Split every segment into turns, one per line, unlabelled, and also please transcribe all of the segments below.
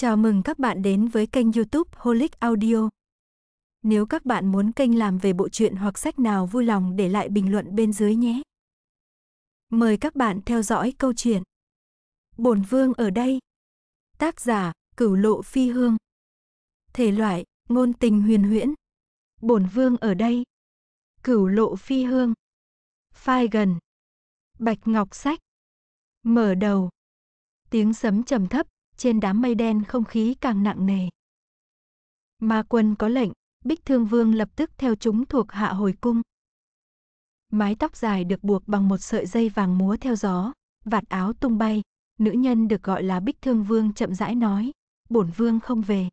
Chào mừng các bạn đến với kênh YouTube Holic Audio. Nếu các bạn muốn kênh làm về bộ truyện hoặc sách nào vui lòng để lại bình luận bên dưới nhé. Mời các bạn theo dõi câu chuyện. Bổn vương ở đây. Tác giả: Cửu Lộ Phi Hương. Thể loại: ngôn tình huyền huyễn. Bổn vương ở đây. Cửu Lộ Phi Hương. Phai gần. Bạch Ngọc Sách. Mở đầu. Tiếng sấm trầm thấp trên đám mây đen không khí càng nặng nề. Ma quân có lệnh, Bích Thương Vương lập tức theo chúng thuộc hạ hồi cung. Mái tóc dài được buộc bằng một sợi dây vàng múa theo gió, vạt áo tung bay, nữ nhân được gọi là Bích Thương Vương chậm rãi nói, bổn vương không về.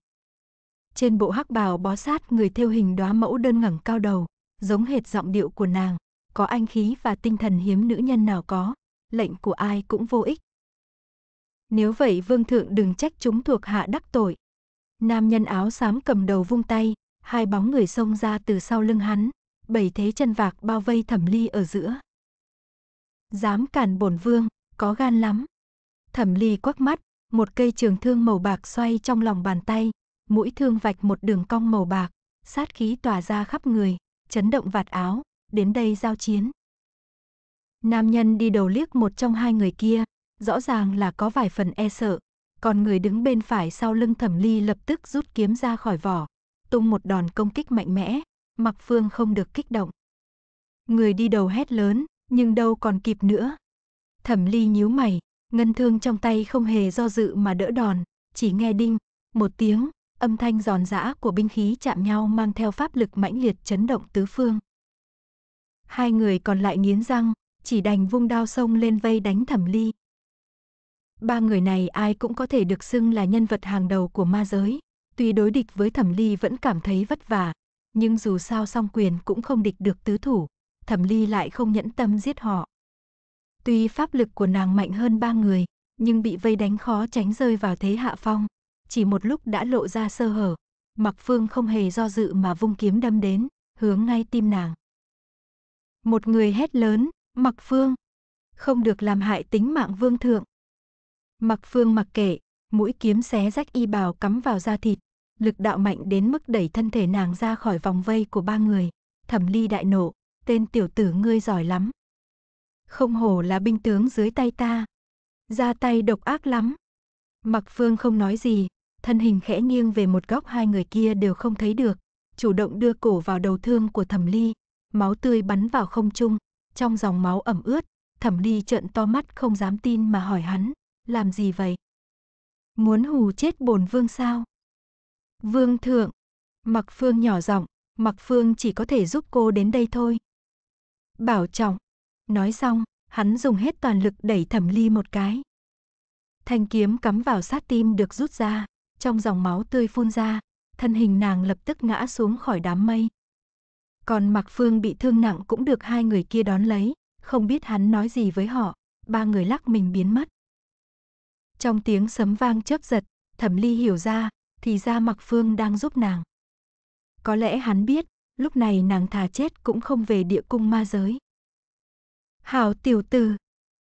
Trên bộ hắc bào bó sát người theo hình đóa mẫu đơn ngẩng cao đầu, giống hệt giọng điệu của nàng, có anh khí và tinh thần hiếm nữ nhân nào có, lệnh của ai cũng vô ích, nếu vậy vương thượng đừng trách chúng thuộc hạ đắc tội. Nam nhân áo xám cầm đầu vung tay, hai bóng người xông ra từ sau lưng hắn, bảy thế chân vạc bao vây thẩm ly ở giữa. Dám cản bổn vương, có gan lắm. Thẩm ly quắc mắt, một cây trường thương màu bạc xoay trong lòng bàn tay, mũi thương vạch một đường cong màu bạc, sát khí tỏa ra khắp người, chấn động vạt áo, đến đây giao chiến. Nam nhân đi đầu liếc một trong hai người kia, rõ ràng là có vài phần e sợ. Còn người đứng bên phải sau lưng thẩm ly lập tức rút kiếm ra khỏi vỏ, tung một đòn công kích mạnh mẽ, mặc phương không được kích động. Người đi đầu hét lớn, nhưng đâu còn kịp nữa. Thẩm ly nhíu mày, ngân thương trong tay không hề do dự mà đỡ đòn, chỉ nghe đinh, một tiếng, âm thanh giòn giã của binh khí chạm nhau mang theo pháp lực mãnh liệt chấn động tứ phương. Hai người còn lại nghiến răng, chỉ đành vung đao sông lên vây đánh thẩm ly. Ba người này ai cũng có thể được xưng là nhân vật hàng đầu của ma giới. Tuy đối địch với Thẩm Ly vẫn cảm thấy vất vả, nhưng dù sao song quyền cũng không địch được tứ thủ, Thẩm Ly lại không nhẫn tâm giết họ. Tuy pháp lực của nàng mạnh hơn ba người, nhưng bị vây đánh khó tránh rơi vào thế hạ phong. Chỉ một lúc đã lộ ra sơ hở, Mặc Phương không hề do dự mà vung kiếm đâm đến, hướng ngay tim nàng. Một người hét lớn, Mặc Phương, không được làm hại tính mạng vương thượng. Mặc Phương mặc kệ, mũi kiếm xé rách y bào cắm vào da thịt, lực đạo mạnh đến mức đẩy thân thể nàng ra khỏi vòng vây của ba người. Thẩm Ly đại nộ, tên tiểu tử ngươi giỏi lắm. Không hổ là binh tướng dưới tay ta. Ra tay độc ác lắm. Mặc Phương không nói gì, thân hình khẽ nghiêng về một góc hai người kia đều không thấy được, chủ động đưa cổ vào đầu thương của Thẩm Ly, máu tươi bắn vào không trung, trong dòng máu ẩm ướt, Thẩm Ly trợn to mắt không dám tin mà hỏi hắn, làm gì vậy? Muốn hù chết bổn vương sao? Vương thượng, Mặc Phương nhỏ giọng, Mặc Phương chỉ có thể giúp cô đến đây thôi. Bảo trọng. Nói xong, hắn dùng hết toàn lực đẩy Thẩm Ly một cái. Thanh kiếm cắm vào sát tim được rút ra, trong dòng máu tươi phun ra, thân hình nàng lập tức ngã xuống khỏi đám mây. Còn mặc Phương bị thương nặng cũng được hai người kia đón lấy, không biết hắn nói gì với họ, ba người lắc mình biến mất. Trong tiếng sấm vang chớp giật, Thẩm Ly hiểu ra, thì ra Mặc Phương đang giúp nàng. Có lẽ hắn biết, lúc này nàng thà chết cũng không về địa cung ma giới. hào tiểu tử,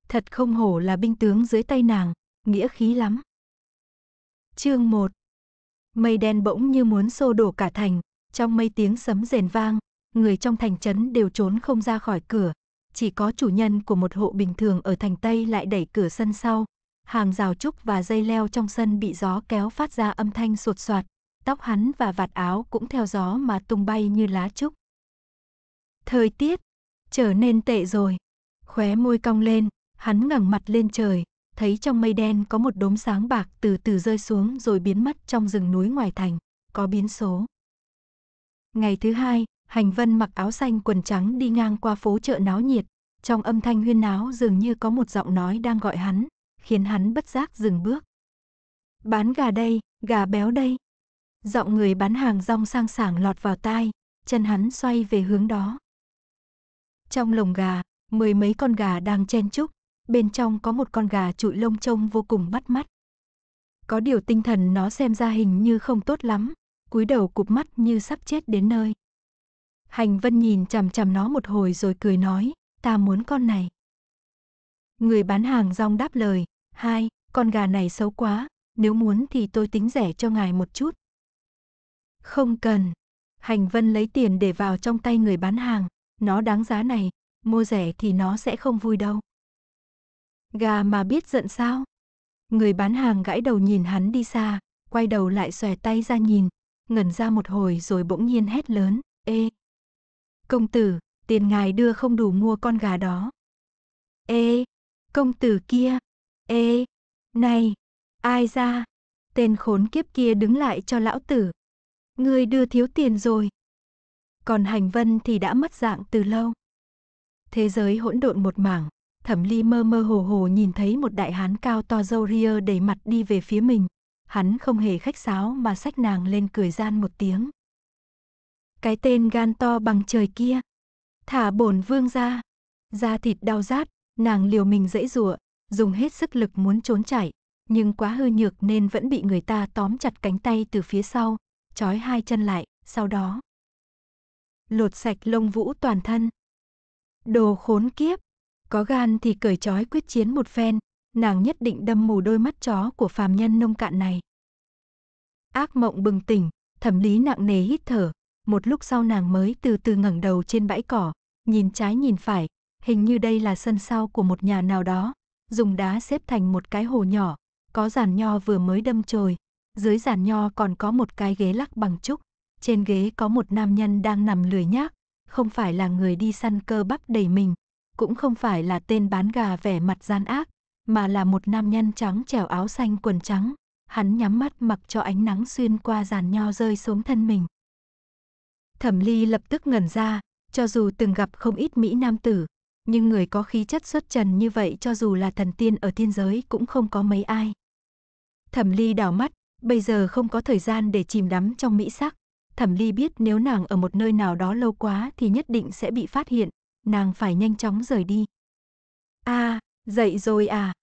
thật không hổ là binh tướng dưới tay nàng, nghĩa khí lắm. Chương 1 Mây đen bỗng như muốn xô đổ cả thành, trong mây tiếng sấm rền vang, người trong thành trấn đều trốn không ra khỏi cửa, chỉ có chủ nhân của một hộ bình thường ở thành Tây lại đẩy cửa sân sau, hàng rào trúc và dây leo trong sân bị gió kéo phát ra âm thanh sột soạt, tóc hắn và vạt áo cũng theo gió mà tung bay như lá trúc. Thời tiết trở nên tệ rồi. Khóe môi cong lên, hắn ngẩng mặt lên trời, thấy trong mây đen có một đốm sáng bạc từ từ rơi xuống rồi biến mất trong rừng núi ngoài thành, có biến số. Ngày thứ hai, Hành Vân mặc áo xanh quần trắng đi ngang qua phố chợ náo nhiệt, trong âm thanh huyên náo dường như có một giọng nói đang gọi hắn khiến hắn bất giác dừng bước. Bán gà đây, gà béo đây. Giọng người bán hàng rong sang sảng lọt vào tai, chân hắn xoay về hướng đó. Trong lồng gà, mười mấy con gà đang chen chúc, bên trong có một con gà trụi lông trông vô cùng bắt mắt. Có điều tinh thần nó xem ra hình như không tốt lắm, cúi đầu cụp mắt như sắp chết đến nơi. Hành Vân nhìn chằm chằm nó một hồi rồi cười nói, ta muốn con này. Người bán hàng rong đáp lời, Hai, con gà này xấu quá, nếu muốn thì tôi tính rẻ cho ngài một chút. Không cần. Hành Vân lấy tiền để vào trong tay người bán hàng, nó đáng giá này, mua rẻ thì nó sẽ không vui đâu. Gà mà biết giận sao? Người bán hàng gãi đầu nhìn hắn đi xa, quay đầu lại xòe tay ra nhìn, ngẩn ra một hồi rồi bỗng nhiên hét lớn, "Ê! Công tử, tiền ngài đưa không đủ mua con gà đó." "Ê! Công tử kia!" Ê, này, ai ra? Tên khốn kiếp kia đứng lại cho lão tử. người đưa thiếu tiền rồi. Còn hành vân thì đã mất dạng từ lâu. Thế giới hỗn độn một mảng, thẩm ly mơ mơ hồ hồ nhìn thấy một đại hán cao to dâu ria đầy mặt đi về phía mình. Hắn không hề khách sáo mà xách nàng lên cười gian một tiếng. Cái tên gan to bằng trời kia. Thả bổn vương ra. Da thịt đau rát, nàng liều mình dễ rủa dùng hết sức lực muốn trốn chạy, nhưng quá hư nhược nên vẫn bị người ta tóm chặt cánh tay từ phía sau, trói hai chân lại, sau đó lột sạch lông vũ toàn thân. Đồ khốn kiếp, có gan thì cởi trói quyết chiến một phen, nàng nhất định đâm mù đôi mắt chó của phàm nhân nông cạn này. Ác mộng bừng tỉnh, thẩm lý nặng nề hít thở, một lúc sau nàng mới từ từ ngẩng đầu trên bãi cỏ, nhìn trái nhìn phải, hình như đây là sân sau của một nhà nào đó, dùng đá xếp thành một cái hồ nhỏ, có giàn nho vừa mới đâm chồi, dưới giàn nho còn có một cái ghế lắc bằng trúc, trên ghế có một nam nhân đang nằm lười nhác, không phải là người đi săn cơ bắp đầy mình, cũng không phải là tên bán gà vẻ mặt gian ác, mà là một nam nhân trắng trèo áo xanh quần trắng, hắn nhắm mắt mặc cho ánh nắng xuyên qua giàn nho rơi xuống thân mình. Thẩm Ly lập tức ngẩn ra, cho dù từng gặp không ít mỹ nam tử, nhưng người có khí chất xuất trần như vậy cho dù là thần tiên ở thiên giới cũng không có mấy ai. Thẩm Ly đảo mắt, bây giờ không có thời gian để chìm đắm trong mỹ sắc. Thẩm Ly biết nếu nàng ở một nơi nào đó lâu quá thì nhất định sẽ bị phát hiện, nàng phải nhanh chóng rời đi. A, à, dậy rồi à.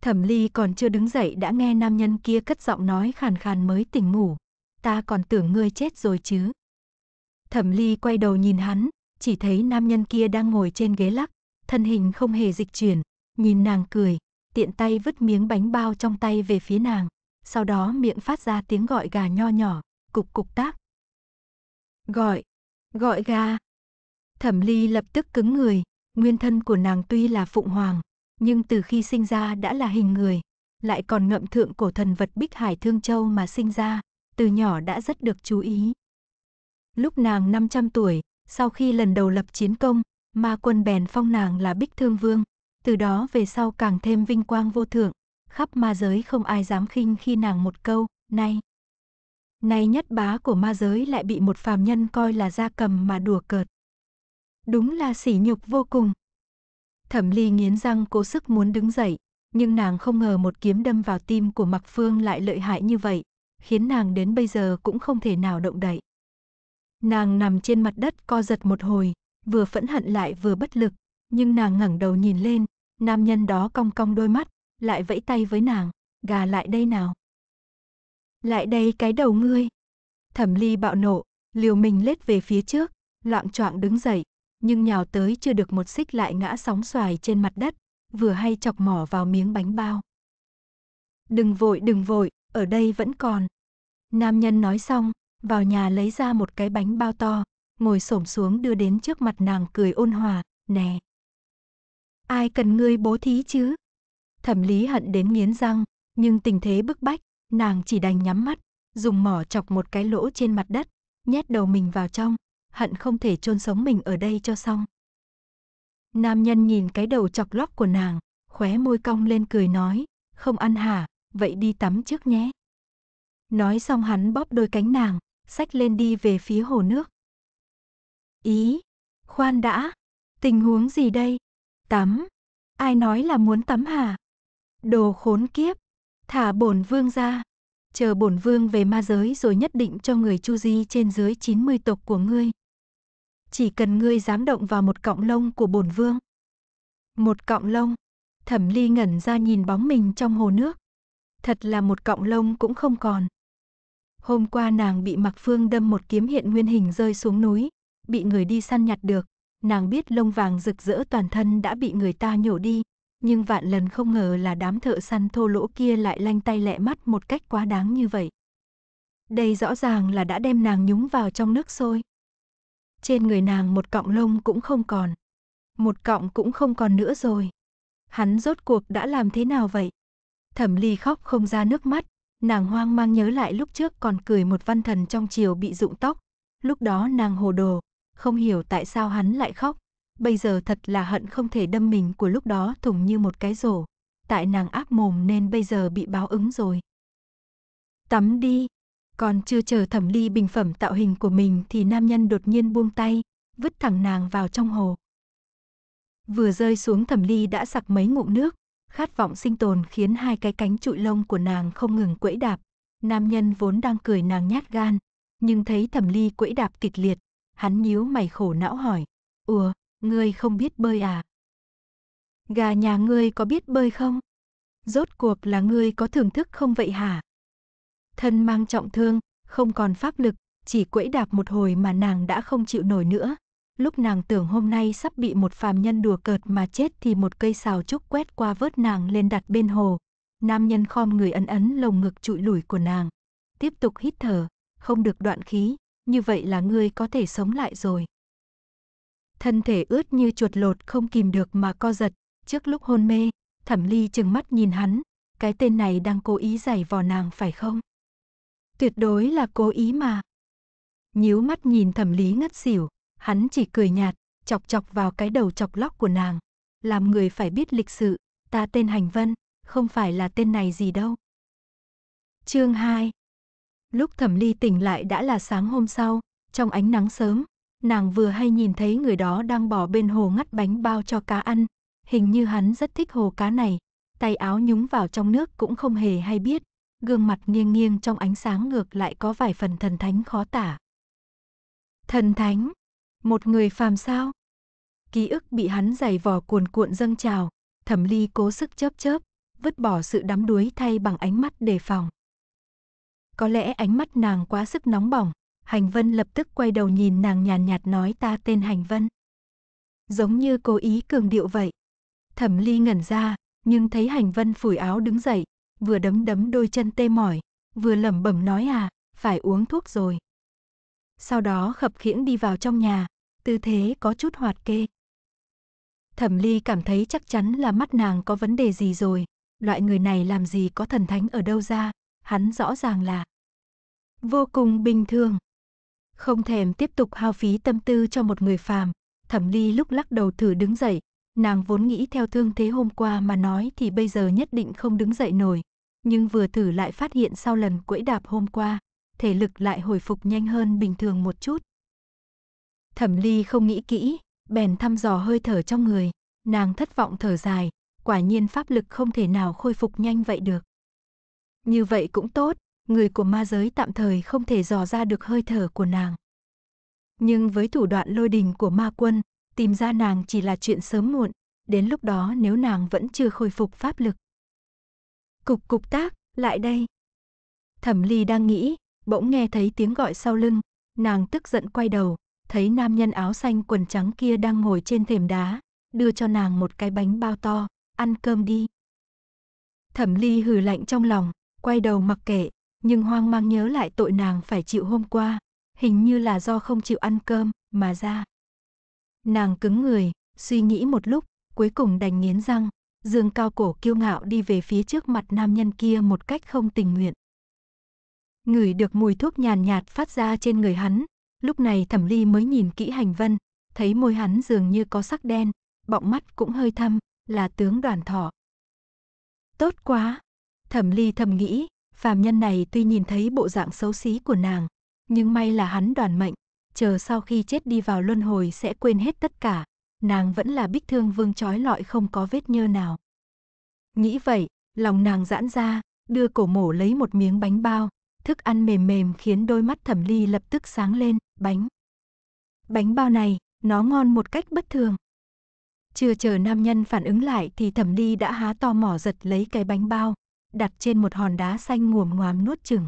Thẩm Ly còn chưa đứng dậy đã nghe nam nhân kia cất giọng nói khàn khàn mới tỉnh ngủ. Ta còn tưởng ngươi chết rồi chứ. Thẩm Ly quay đầu nhìn hắn, chỉ thấy nam nhân kia đang ngồi trên ghế lắc, thân hình không hề dịch chuyển, nhìn nàng cười, tiện tay vứt miếng bánh bao trong tay về phía nàng, sau đó miệng phát ra tiếng gọi gà nho nhỏ, cục cục tác. Gọi, gọi gà. Thẩm Ly lập tức cứng người, nguyên thân của nàng tuy là phụng hoàng, nhưng từ khi sinh ra đã là hình người, lại còn ngậm thượng cổ thần vật Bích Hải Thương Châu mà sinh ra, từ nhỏ đã rất được chú ý. Lúc nàng 500 tuổi, sau khi lần đầu lập chiến công, Ma quân bèn phong nàng là Bích Thương Vương, từ đó về sau càng thêm vinh quang vô thượng, khắp ma giới không ai dám khinh khi nàng một câu, nay. Nay nhất bá của ma giới lại bị một phàm nhân coi là gia cầm mà đùa cợt. Đúng là sỉ nhục vô cùng. Thẩm ly nghiến răng cố sức muốn đứng dậy, nhưng nàng không ngờ một kiếm đâm vào tim của mặc Phương lại lợi hại như vậy, khiến nàng đến bây giờ cũng không thể nào động đậy. Nàng nằm trên mặt đất co giật một hồi, vừa phẫn hận lại vừa bất lực, nhưng nàng ngẩng đầu nhìn lên, nam nhân đó cong cong đôi mắt, lại vẫy tay với nàng, gà lại đây nào. Lại đây cái đầu ngươi. Thẩm ly bạo nộ, liều mình lết về phía trước, loạn choạng đứng dậy, nhưng nhào tới chưa được một xích lại ngã sóng xoài trên mặt đất, vừa hay chọc mỏ vào miếng bánh bao. Đừng vội đừng vội, ở đây vẫn còn. Nam nhân nói xong, vào nhà lấy ra một cái bánh bao to, ngồi xổm xuống đưa đến trước mặt nàng cười ôn hòa, nè. Ai cần ngươi bố thí chứ? Thẩm lý hận đến nghiến răng, nhưng tình thế bức bách, nàng chỉ đành nhắm mắt, dùng mỏ chọc một cái lỗ trên mặt đất, nhét đầu mình vào trong, hận không thể chôn sống mình ở đây cho xong. Nam nhân nhìn cái đầu chọc lóc của nàng, khóe môi cong lên cười nói, không ăn hả, vậy đi tắm trước nhé. Nói xong hắn bóp đôi cánh nàng, xách lên đi về phía hồ nước. Ý, khoan đã, tình huống gì đây? Tắm, ai nói là muốn tắm hả? Đồ khốn kiếp, thả bổn vương ra. Chờ bổn vương về ma giới rồi nhất định cho người chu di trên dưới 90 tộc của ngươi. Chỉ cần ngươi dám động vào một cọng lông của bổn vương. Một cọng lông, thẩm ly ngẩn ra nhìn bóng mình trong hồ nước. Thật là một cọng lông cũng không còn. Hôm qua nàng bị Mạc Phương đâm một kiếm hiện nguyên hình rơi xuống núi, bị người đi săn nhặt được. Nàng biết lông vàng rực rỡ toàn thân đã bị người ta nhổ đi, nhưng vạn lần không ngờ là đám thợ săn thô lỗ kia lại lanh tay lẹ mắt một cách quá đáng như vậy. Đây rõ ràng là đã đem nàng nhúng vào trong nước sôi. Trên người nàng một cọng lông cũng không còn. Một cọng cũng không còn nữa rồi. Hắn rốt cuộc đã làm thế nào vậy? Thẩm ly khóc không ra nước mắt, nàng hoang mang nhớ lại lúc trước còn cười một văn thần trong chiều bị rụng tóc. Lúc đó nàng hồ đồ, không hiểu tại sao hắn lại khóc. Bây giờ thật là hận không thể đâm mình của lúc đó thủng như một cái rổ. Tại nàng áp mồm nên bây giờ bị báo ứng rồi. Tắm đi. Còn chưa chờ thẩm ly bình phẩm tạo hình của mình thì nam nhân đột nhiên buông tay, vứt thẳng nàng vào trong hồ. Vừa rơi xuống thẩm ly đã sặc mấy ngụm nước, khát vọng sinh tồn khiến hai cái cánh trụi lông của nàng không ngừng quẫy đạp. Nam nhân vốn đang cười nàng nhát gan, nhưng thấy thẩm ly quẫy đạp kịch liệt hắn nhíu mày khổ não hỏi, ùa, ngươi không biết bơi à? Gà nhà ngươi có biết bơi không? Rốt cuộc là ngươi có thưởng thức không vậy hả? Thân mang trọng thương, không còn pháp lực, chỉ quẫy đạp một hồi mà nàng đã không chịu nổi nữa. Lúc nàng tưởng hôm nay sắp bị một phàm nhân đùa cợt mà chết thì một cây xào trúc quét qua vớt nàng lên đặt bên hồ. Nam nhân khom người ấn ấn lồng ngực trụi lủi của nàng. Tiếp tục hít thở, không được đoạn khí, như vậy là ngươi có thể sống lại rồi. Thân thể ướt như chuột lột không kìm được mà co giật, trước lúc hôn mê, thẩm ly chừng mắt nhìn hắn, cái tên này đang cố ý giày vò nàng phải không? Tuyệt đối là cố ý mà. Nhíu mắt nhìn thẩm lý ngất xỉu, hắn chỉ cười nhạt, chọc chọc vào cái đầu chọc lóc của nàng. Làm người phải biết lịch sự, ta tên Hành Vân, không phải là tên này gì đâu. Chương 2 Lúc Thẩm Ly tỉnh lại đã là sáng hôm sau, trong ánh nắng sớm, nàng vừa hay nhìn thấy người đó đang bỏ bên hồ ngắt bánh bao cho cá ăn, hình như hắn rất thích hồ cá này, tay áo nhúng vào trong nước cũng không hề hay biết, gương mặt nghiêng nghiêng trong ánh sáng ngược lại có vài phần thần thánh khó tả. Thần thánh? Một người phàm sao? Ký ức bị hắn giày vò cuồn cuộn dâng trào, Thẩm Ly cố sức chớp chớp, vứt bỏ sự đắm đuối thay bằng ánh mắt đề phòng có lẽ ánh mắt nàng quá sức nóng bỏng, Hành Vân lập tức quay đầu nhìn nàng nhàn nhạt, nhạt nói ta tên Hành Vân. Giống như cố ý cường điệu vậy. Thẩm Ly ngẩn ra, nhưng thấy Hành Vân phủi áo đứng dậy, vừa đấm đấm đôi chân tê mỏi, vừa lẩm bẩm nói à, phải uống thuốc rồi. Sau đó khập khiễng đi vào trong nhà, tư thế có chút hoạt kê. Thẩm Ly cảm thấy chắc chắn là mắt nàng có vấn đề gì rồi, loại người này làm gì có thần thánh ở đâu ra, hắn rõ ràng là vô cùng bình thường. Không thèm tiếp tục hao phí tâm tư cho một người phàm, thẩm ly lúc lắc đầu thử đứng dậy, nàng vốn nghĩ theo thương thế hôm qua mà nói thì bây giờ nhất định không đứng dậy nổi, nhưng vừa thử lại phát hiện sau lần quẫy đạp hôm qua, thể lực lại hồi phục nhanh hơn bình thường một chút. Thẩm ly không nghĩ kỹ, bèn thăm dò hơi thở trong người, nàng thất vọng thở dài, quả nhiên pháp lực không thể nào khôi phục nhanh vậy được. Như vậy cũng tốt, người của ma giới tạm thời không thể dò ra được hơi thở của nàng. Nhưng với thủ đoạn lôi đình của ma quân, tìm ra nàng chỉ là chuyện sớm muộn, đến lúc đó nếu nàng vẫn chưa khôi phục pháp lực. Cục cục tác, lại đây. Thẩm ly đang nghĩ, bỗng nghe thấy tiếng gọi sau lưng, nàng tức giận quay đầu, thấy nam nhân áo xanh quần trắng kia đang ngồi trên thềm đá, đưa cho nàng một cái bánh bao to, ăn cơm đi. Thẩm ly hừ lạnh trong lòng, quay đầu mặc kệ, nhưng hoang mang nhớ lại tội nàng phải chịu hôm qua, hình như là do không chịu ăn cơm mà ra. Nàng cứng người, suy nghĩ một lúc, cuối cùng đành nghiến răng, dương cao cổ kiêu ngạo đi về phía trước mặt nam nhân kia một cách không tình nguyện. Ngửi được mùi thuốc nhàn nhạt phát ra trên người hắn, lúc này thẩm ly mới nhìn kỹ hành vân, thấy môi hắn dường như có sắc đen, bọng mắt cũng hơi thâm, là tướng đoàn thọ Tốt quá, Thẩm ly thầm nghĩ, phàm nhân này tuy nhìn thấy bộ dạng xấu xí của nàng, nhưng may là hắn đoàn mệnh, chờ sau khi chết đi vào luân hồi sẽ quên hết tất cả, nàng vẫn là bích thương vương trói lọi không có vết nhơ nào. Nghĩ vậy, lòng nàng giãn ra, đưa cổ mổ lấy một miếng bánh bao, thức ăn mềm mềm khiến đôi mắt thẩm ly lập tức sáng lên, bánh. Bánh bao này, nó ngon một cách bất thường. Chưa chờ nam nhân phản ứng lại thì thẩm ly đã há to mỏ giật lấy cái bánh bao, đặt trên một hòn đá xanh nguồm ngoám nuốt chừng.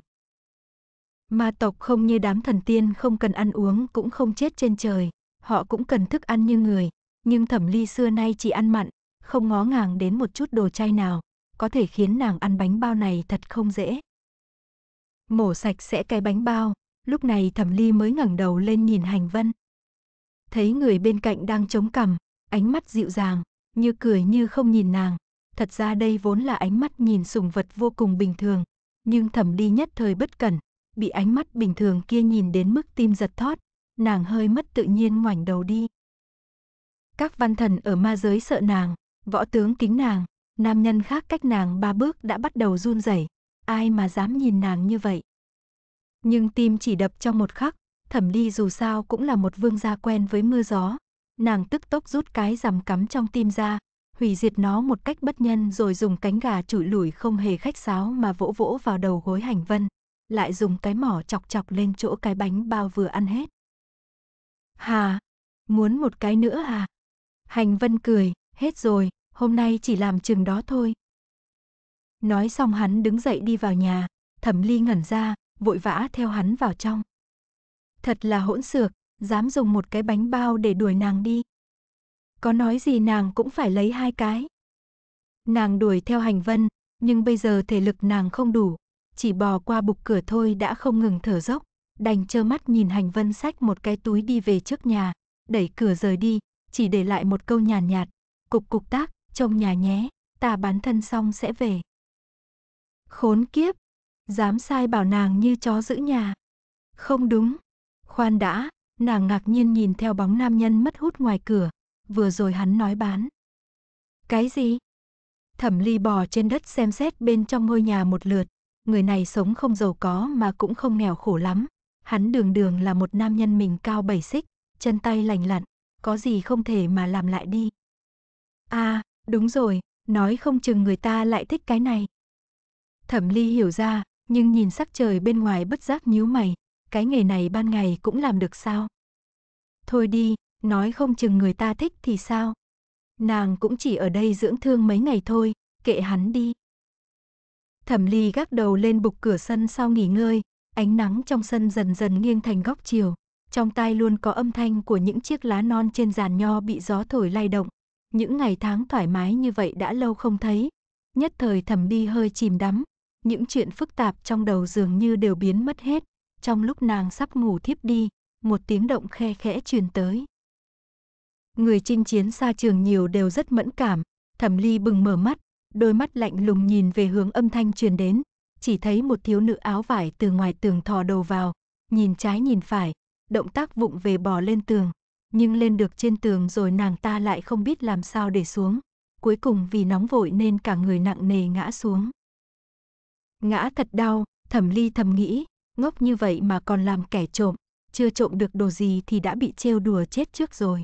Ma tộc không như đám thần tiên không cần ăn uống cũng không chết trên trời, họ cũng cần thức ăn như người, nhưng thẩm ly xưa nay chỉ ăn mặn, không ngó ngàng đến một chút đồ chay nào, có thể khiến nàng ăn bánh bao này thật không dễ. Mổ sạch sẽ cái bánh bao, lúc này thẩm ly mới ngẩng đầu lên nhìn hành vân. Thấy người bên cạnh đang chống cằm, ánh mắt dịu dàng, như cười như không nhìn nàng, thật ra đây vốn là ánh mắt nhìn sùng vật vô cùng bình thường, nhưng thẩm đi nhất thời bất cẩn, bị ánh mắt bình thường kia nhìn đến mức tim giật thót, nàng hơi mất tự nhiên ngoảnh đầu đi. Các văn thần ở ma giới sợ nàng, võ tướng kính nàng, nam nhân khác cách nàng ba bước đã bắt đầu run rẩy, ai mà dám nhìn nàng như vậy. Nhưng tim chỉ đập trong một khắc, thẩm ly dù sao cũng là một vương gia quen với mưa gió, nàng tức tốc rút cái rằm cắm trong tim ra, hủy diệt nó một cách bất nhân rồi dùng cánh gà chủi lủi không hề khách sáo mà vỗ vỗ vào đầu gối hành vân, lại dùng cái mỏ chọc chọc lên chỗ cái bánh bao vừa ăn hết. Hà, muốn một cái nữa à? Hành vân cười, hết rồi, hôm nay chỉ làm chừng đó thôi. Nói xong hắn đứng dậy đi vào nhà, thẩm ly ngẩn ra, vội vã theo hắn vào trong. Thật là hỗn xược, dám dùng một cái bánh bao để đuổi nàng đi có nói gì nàng cũng phải lấy hai cái. Nàng đuổi theo hành vân, nhưng bây giờ thể lực nàng không đủ, chỉ bò qua bục cửa thôi đã không ngừng thở dốc, đành trơ mắt nhìn hành vân xách một cái túi đi về trước nhà, đẩy cửa rời đi, chỉ để lại một câu nhàn nhạt, nhạt, cục cục tác, trông nhà nhé, ta bán thân xong sẽ về. Khốn kiếp, dám sai bảo nàng như chó giữ nhà. Không đúng, khoan đã, nàng ngạc nhiên nhìn theo bóng nam nhân mất hút ngoài cửa, vừa rồi hắn nói bán. Cái gì? Thẩm Ly bò trên đất xem xét bên trong ngôi nhà một lượt, người này sống không giàu có mà cũng không nghèo khổ lắm. Hắn đường đường là một nam nhân mình cao bảy xích, chân tay lành lặn, có gì không thể mà làm lại đi. À, đúng rồi, nói không chừng người ta lại thích cái này. Thẩm Ly hiểu ra, nhưng nhìn sắc trời bên ngoài bất giác nhíu mày, cái nghề này ban ngày cũng làm được sao? Thôi đi, nói không chừng người ta thích thì sao. Nàng cũng chỉ ở đây dưỡng thương mấy ngày thôi, kệ hắn đi. Thẩm Ly gác đầu lên bục cửa sân sau nghỉ ngơi, ánh nắng trong sân dần dần nghiêng thành góc chiều, trong tai luôn có âm thanh của những chiếc lá non trên giàn nho bị gió thổi lay động. Những ngày tháng thoải mái như vậy đã lâu không thấy, nhất thời Thẩm Ly hơi chìm đắm, những chuyện phức tạp trong đầu dường như đều biến mất hết. Trong lúc nàng sắp ngủ thiếp đi, một tiếng động khe khẽ truyền tới người chinh chiến xa trường nhiều đều rất mẫn cảm. Thẩm Ly bừng mở mắt, đôi mắt lạnh lùng nhìn về hướng âm thanh truyền đến, chỉ thấy một thiếu nữ áo vải từ ngoài tường thò đầu vào, nhìn trái nhìn phải, động tác vụng về bò lên tường, nhưng lên được trên tường rồi nàng ta lại không biết làm sao để xuống, cuối cùng vì nóng vội nên cả người nặng nề ngã xuống. Ngã thật đau, Thẩm Ly thầm nghĩ, ngốc như vậy mà còn làm kẻ trộm, chưa trộm được đồ gì thì đã bị trêu đùa chết trước rồi.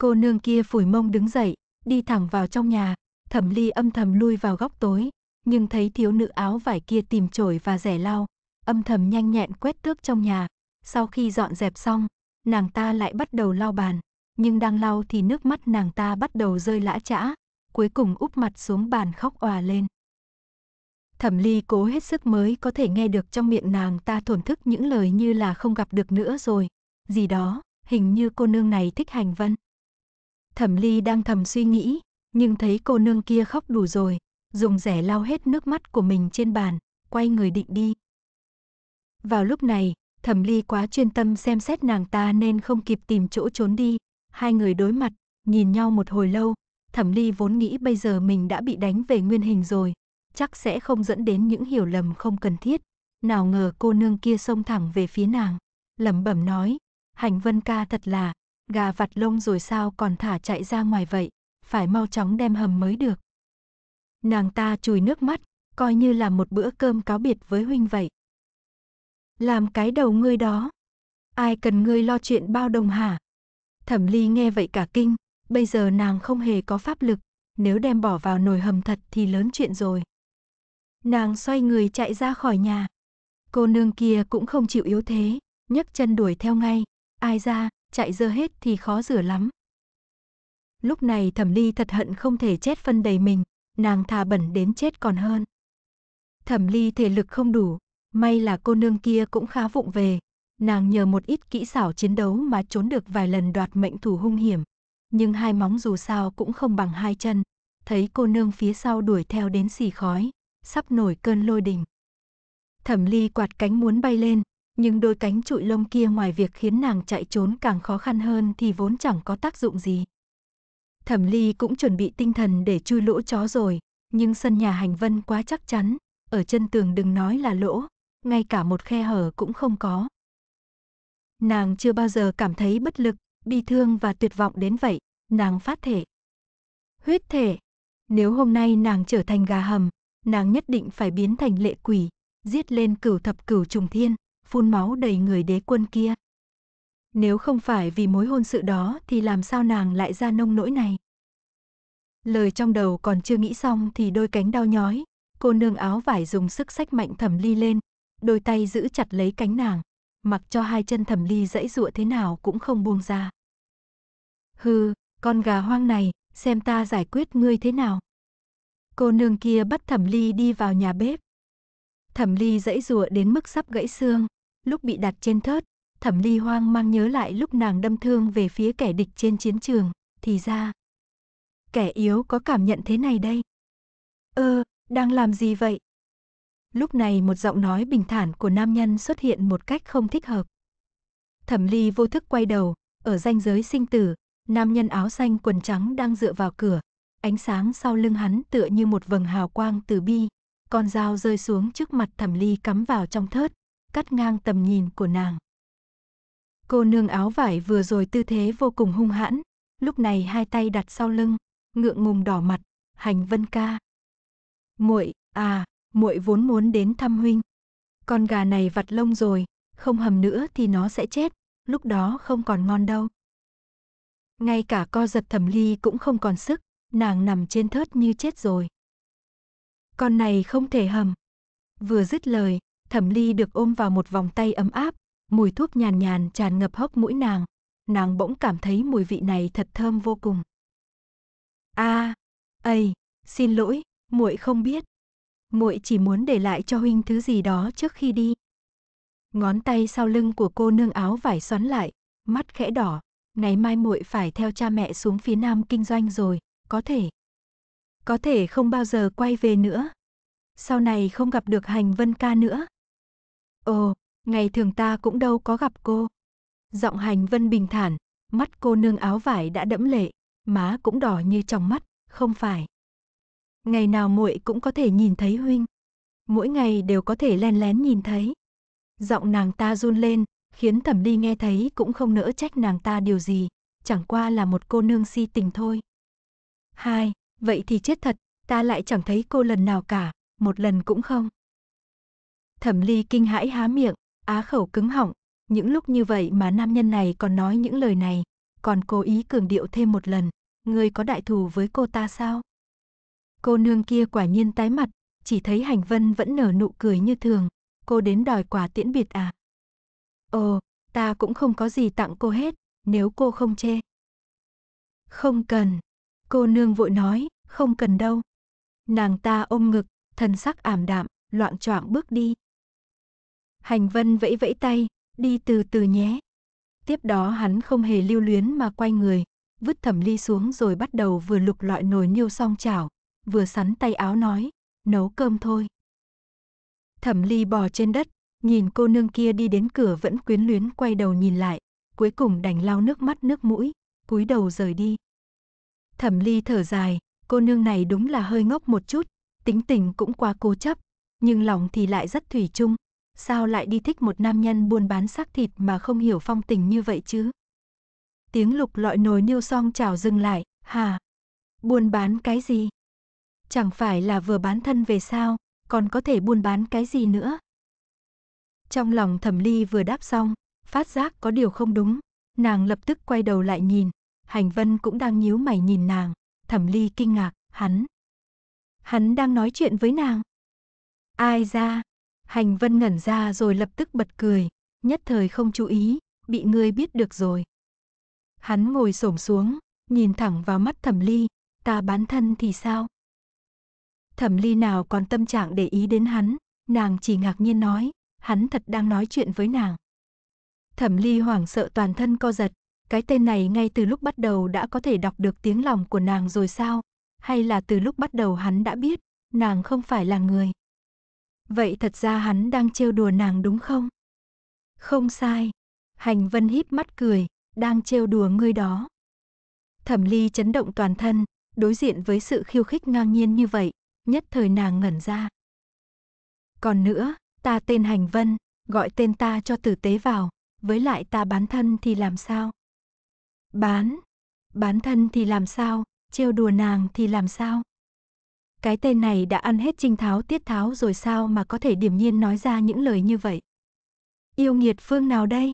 Cô nương kia phủi mông đứng dậy, đi thẳng vào trong nhà, thẩm ly âm thầm lui vào góc tối, nhưng thấy thiếu nữ áo vải kia tìm chổi và rẻ lau, âm thầm nhanh nhẹn quét tước trong nhà. Sau khi dọn dẹp xong, nàng ta lại bắt đầu lau bàn, nhưng đang lau thì nước mắt nàng ta bắt đầu rơi lã chã, cuối cùng úp mặt xuống bàn khóc òa lên. Thẩm Ly cố hết sức mới có thể nghe được trong miệng nàng ta thổn thức những lời như là không gặp được nữa rồi, gì đó, hình như cô nương này thích hành vân. Thẩm Ly đang thầm suy nghĩ, nhưng thấy cô nương kia khóc đủ rồi, dùng rẻ lau hết nước mắt của mình trên bàn, quay người định đi. Vào lúc này, Thẩm Ly quá chuyên tâm xem xét nàng ta nên không kịp tìm chỗ trốn đi, hai người đối mặt, nhìn nhau một hồi lâu, Thẩm Ly vốn nghĩ bây giờ mình đã bị đánh về nguyên hình rồi, chắc sẽ không dẫn đến những hiểu lầm không cần thiết, nào ngờ cô nương kia xông thẳng về phía nàng, lẩm bẩm nói, Hành Vân ca thật là, gà vặt lông rồi sao còn thả chạy ra ngoài vậy, phải mau chóng đem hầm mới được. Nàng ta chùi nước mắt, coi như là một bữa cơm cáo biệt với huynh vậy. Làm cái đầu ngươi đó, ai cần ngươi lo chuyện bao đồng hả? Thẩm Ly nghe vậy cả kinh, bây giờ nàng không hề có pháp lực, nếu đem bỏ vào nồi hầm thật thì lớn chuyện rồi. Nàng xoay người chạy ra khỏi nhà. Cô nương kia cũng không chịu yếu thế, nhấc chân đuổi theo ngay, ai ra, chạy dơ hết thì khó rửa lắm. Lúc này thẩm ly thật hận không thể chết phân đầy mình, nàng thà bẩn đến chết còn hơn. Thẩm ly thể lực không đủ, may là cô nương kia cũng khá vụng về, nàng nhờ một ít kỹ xảo chiến đấu mà trốn được vài lần đoạt mệnh thủ hung hiểm. Nhưng hai móng dù sao cũng không bằng hai chân, thấy cô nương phía sau đuổi theo đến xì khói, sắp nổi cơn lôi đình. Thẩm ly quạt cánh muốn bay lên, nhưng đôi cánh trụi lông kia ngoài việc khiến nàng chạy trốn càng khó khăn hơn thì vốn chẳng có tác dụng gì. Thẩm Ly cũng chuẩn bị tinh thần để chui lỗ chó rồi, nhưng sân nhà hành vân quá chắc chắn, ở chân tường đừng nói là lỗ, ngay cả một khe hở cũng không có. Nàng chưa bao giờ cảm thấy bất lực, bi thương và tuyệt vọng đến vậy, nàng phát thể. Huyết thể, nếu hôm nay nàng trở thành gà hầm, nàng nhất định phải biến thành lệ quỷ, giết lên cửu thập cửu trùng thiên phun máu đầy người đế quân kia. Nếu không phải vì mối hôn sự đó thì làm sao nàng lại ra nông nỗi này. Lời trong đầu còn chưa nghĩ xong thì đôi cánh đau nhói, cô nương áo vải dùng sức sách mạnh thẩm ly lên, đôi tay giữ chặt lấy cánh nàng, mặc cho hai chân thẩm ly dãy dụa thế nào cũng không buông ra. Hừ, con gà hoang này, xem ta giải quyết ngươi thế nào. Cô nương kia bắt thẩm ly đi vào nhà bếp. Thẩm ly dãy dụa đến mức sắp gãy xương, lúc bị đặt trên thớt, thẩm ly hoang mang nhớ lại lúc nàng đâm thương về phía kẻ địch trên chiến trường, thì ra. Kẻ yếu có cảm nhận thế này đây. Ơ, ờ, đang làm gì vậy? Lúc này một giọng nói bình thản của nam nhân xuất hiện một cách không thích hợp. Thẩm ly vô thức quay đầu, ở ranh giới sinh tử, nam nhân áo xanh quần trắng đang dựa vào cửa, ánh sáng sau lưng hắn tựa như một vầng hào quang từ bi, con dao rơi xuống trước mặt thẩm ly cắm vào trong thớt, cắt ngang tầm nhìn của nàng. Cô nương áo vải vừa rồi tư thế vô cùng hung hãn, lúc này hai tay đặt sau lưng, ngượng ngùng đỏ mặt, hành vân ca. Muội, à, muội vốn muốn đến thăm huynh. Con gà này vặt lông rồi, không hầm nữa thì nó sẽ chết, lúc đó không còn ngon đâu. Ngay cả co giật thẩm ly cũng không còn sức, nàng nằm trên thớt như chết rồi. Con này không thể hầm. Vừa dứt lời, Thẩm Ly được ôm vào một vòng tay ấm áp, mùi thuốc nhàn nhàn tràn ngập hốc mũi nàng. Nàng bỗng cảm thấy mùi vị này thật thơm vô cùng. A, à, ây, xin lỗi, muội không biết. Muội chỉ muốn để lại cho huynh thứ gì đó trước khi đi. Ngón tay sau lưng của cô nương áo vải xoắn lại, mắt khẽ đỏ, ngày mai muội phải theo cha mẹ xuống phía nam kinh doanh rồi, có thể có thể không bao giờ quay về nữa. Sau này không gặp được Hành Vân ca nữa. Ồ, ngày thường ta cũng đâu có gặp cô. Giọng hành vân bình thản, mắt cô nương áo vải đã đẫm lệ, má cũng đỏ như trong mắt, không phải. Ngày nào muội cũng có thể nhìn thấy huynh. Mỗi ngày đều có thể len lén nhìn thấy. Giọng nàng ta run lên, khiến thẩm ly nghe thấy cũng không nỡ trách nàng ta điều gì, chẳng qua là một cô nương si tình thôi. Hai, vậy thì chết thật, ta lại chẳng thấy cô lần nào cả, một lần cũng không. Thẩm Ly kinh hãi há miệng, á khẩu cứng họng, những lúc như vậy mà nam nhân này còn nói những lời này, còn cố ý cường điệu thêm một lần, người có đại thù với cô ta sao? Cô nương kia quả nhiên tái mặt, chỉ thấy Hành Vân vẫn nở nụ cười như thường, cô đến đòi quà tiễn biệt à? Ồ, ta cũng không có gì tặng cô hết, nếu cô không chê. Không cần, cô nương vội nói, không cần đâu. Nàng ta ôm ngực, thân sắc ảm đạm, loạn choạng bước đi. Hành Vân vẫy vẫy tay, đi từ từ nhé. Tiếp đó hắn không hề lưu luyến mà quay người, vứt thẩm ly xuống rồi bắt đầu vừa lục loại nồi niêu xong chảo, vừa sắn tay áo nói, nấu cơm thôi. Thẩm ly bò trên đất, nhìn cô nương kia đi đến cửa vẫn quyến luyến quay đầu nhìn lại, cuối cùng đành lau nước mắt nước mũi, cúi đầu rời đi. Thẩm ly thở dài, cô nương này đúng là hơi ngốc một chút, tính tình cũng quá cố chấp, nhưng lòng thì lại rất thủy chung, sao lại đi thích một nam nhân buôn bán xác thịt mà không hiểu phong tình như vậy chứ? Tiếng lục lọi nồi niêu song chào dừng lại, hà, buôn bán cái gì? Chẳng phải là vừa bán thân về sao, còn có thể buôn bán cái gì nữa? Trong lòng thẩm ly vừa đáp xong, phát giác có điều không đúng, nàng lập tức quay đầu lại nhìn, hành vân cũng đang nhíu mày nhìn nàng, thẩm ly kinh ngạc, hắn. Hắn đang nói chuyện với nàng. Ai ra, Hành vân ngẩn ra rồi lập tức bật cười, nhất thời không chú ý, bị ngươi biết được rồi. Hắn ngồi xổm xuống, nhìn thẳng vào mắt thẩm ly, ta bán thân thì sao? Thẩm ly nào còn tâm trạng để ý đến hắn, nàng chỉ ngạc nhiên nói, hắn thật đang nói chuyện với nàng. Thẩm ly hoảng sợ toàn thân co giật, cái tên này ngay từ lúc bắt đầu đã có thể đọc được tiếng lòng của nàng rồi sao? Hay là từ lúc bắt đầu hắn đã biết, nàng không phải là người? Vậy thật ra hắn đang trêu đùa nàng đúng không? Không sai. Hành Vân híp mắt cười, đang trêu đùa ngươi đó. Thẩm Ly chấn động toàn thân, đối diện với sự khiêu khích ngang nhiên như vậy, nhất thời nàng ngẩn ra. Còn nữa, ta tên Hành Vân, gọi tên ta cho tử tế vào, với lại ta bán thân thì làm sao? Bán? Bán thân thì làm sao? Trêu đùa nàng thì làm sao? cái tên này đã ăn hết trinh tháo tiết tháo rồi sao mà có thể điểm nhiên nói ra những lời như vậy. Yêu nghiệt phương nào đây?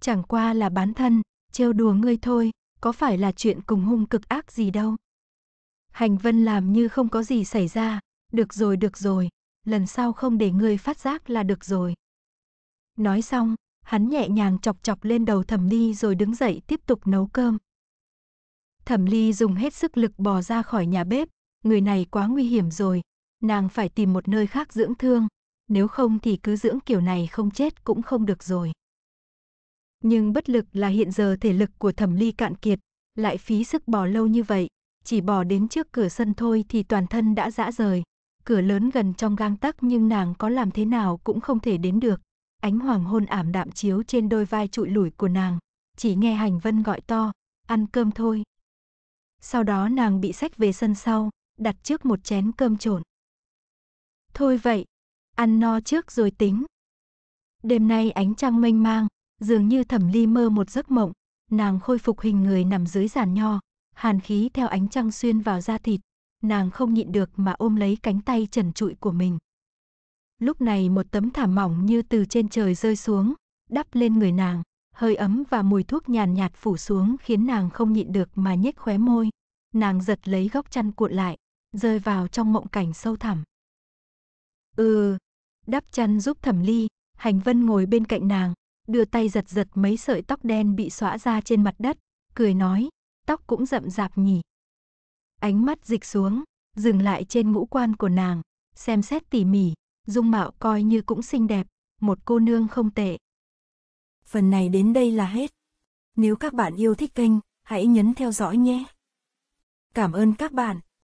Chẳng qua là bán thân, trêu đùa ngươi thôi, có phải là chuyện cùng hung cực ác gì đâu. Hành vân làm như không có gì xảy ra, được rồi được rồi, lần sau không để ngươi phát giác là được rồi. Nói xong, hắn nhẹ nhàng chọc chọc lên đầu thẩm ly rồi đứng dậy tiếp tục nấu cơm. Thẩm ly dùng hết sức lực bò ra khỏi nhà bếp, người này quá nguy hiểm rồi, nàng phải tìm một nơi khác dưỡng thương, nếu không thì cứ dưỡng kiểu này không chết cũng không được rồi. Nhưng bất lực là hiện giờ thể lực của thẩm ly cạn kiệt, lại phí sức bò lâu như vậy, chỉ bò đến trước cửa sân thôi thì toàn thân đã dã rời. Cửa lớn gần trong gang tắc nhưng nàng có làm thế nào cũng không thể đến được. Ánh hoàng hôn ảm đạm chiếu trên đôi vai trụi lủi của nàng, chỉ nghe hành vân gọi to, ăn cơm thôi. Sau đó nàng bị sách về sân sau, đặt trước một chén cơm trộn. Thôi vậy, ăn no trước rồi tính. Đêm nay ánh trăng mênh mang, dường như thẩm ly mơ một giấc mộng, nàng khôi phục hình người nằm dưới giàn nho, hàn khí theo ánh trăng xuyên vào da thịt, nàng không nhịn được mà ôm lấy cánh tay trần trụi của mình. Lúc này một tấm thảm mỏng như từ trên trời rơi xuống, đắp lên người nàng, hơi ấm và mùi thuốc nhàn nhạt phủ xuống khiến nàng không nhịn được mà nhếch khóe môi. Nàng giật lấy góc chăn cuộn lại, rơi vào trong mộng cảnh sâu thẳm. Ừ, đắp chăn giúp thẩm ly, hành vân ngồi bên cạnh nàng, đưa tay giật giật mấy sợi tóc đen bị xóa ra trên mặt đất, cười nói, tóc cũng rậm rạp nhỉ. Ánh mắt dịch xuống, dừng lại trên ngũ quan của nàng, xem xét tỉ mỉ, dung mạo coi như cũng xinh đẹp, một cô nương không tệ. Phần này đến đây là hết. Nếu các bạn yêu thích kênh, hãy nhấn theo dõi nhé. Cảm ơn các bạn.